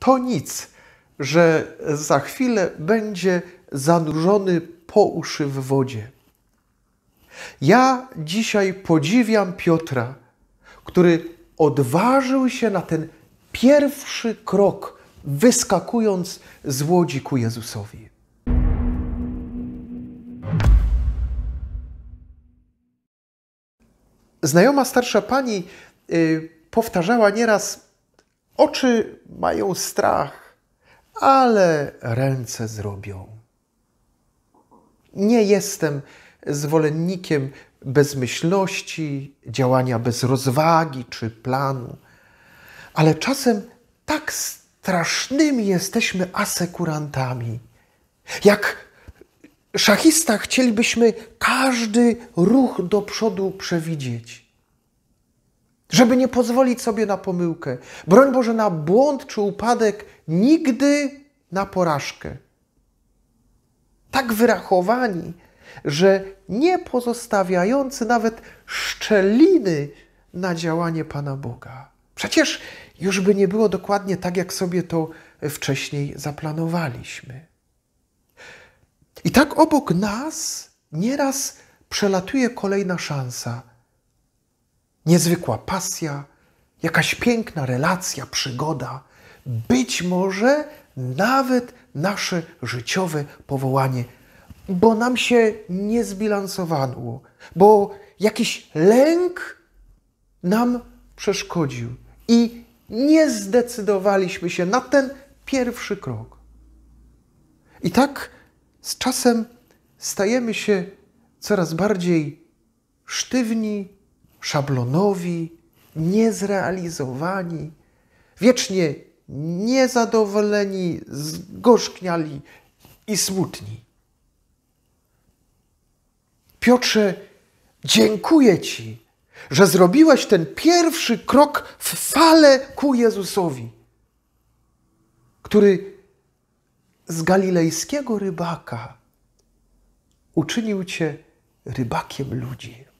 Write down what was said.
to nic, że za chwilę będzie zanurzony po uszy w wodzie. Ja dzisiaj podziwiam Piotra, który odważył się na ten pierwszy krok, wyskakując z łodzi ku Jezusowi. Znajoma starsza pani y, powtarzała nieraz, Oczy mają strach, ale ręce zrobią. Nie jestem zwolennikiem bezmyślności, działania bez rozwagi czy planu, ale czasem tak strasznymi jesteśmy asekurantami. Jak szachista chcielibyśmy każdy ruch do przodu przewidzieć żeby nie pozwolić sobie na pomyłkę. Broń Boże, na błąd czy upadek, nigdy na porażkę. Tak wyrachowani, że nie pozostawiający nawet szczeliny na działanie Pana Boga. Przecież już by nie było dokładnie tak, jak sobie to wcześniej zaplanowaliśmy. I tak obok nas nieraz przelatuje kolejna szansa, niezwykła pasja, jakaś piękna relacja, przygoda, być może nawet nasze życiowe powołanie, bo nam się nie zbilansowało, bo jakiś lęk nam przeszkodził i nie zdecydowaliśmy się na ten pierwszy krok. I tak z czasem stajemy się coraz bardziej sztywni, szablonowi, niezrealizowani, wiecznie niezadowoleni, zgorzkniali i smutni. Piotrze, dziękuję Ci, że zrobiłeś ten pierwszy krok w fale ku Jezusowi, który z galilejskiego rybaka uczynił Cię rybakiem ludzi.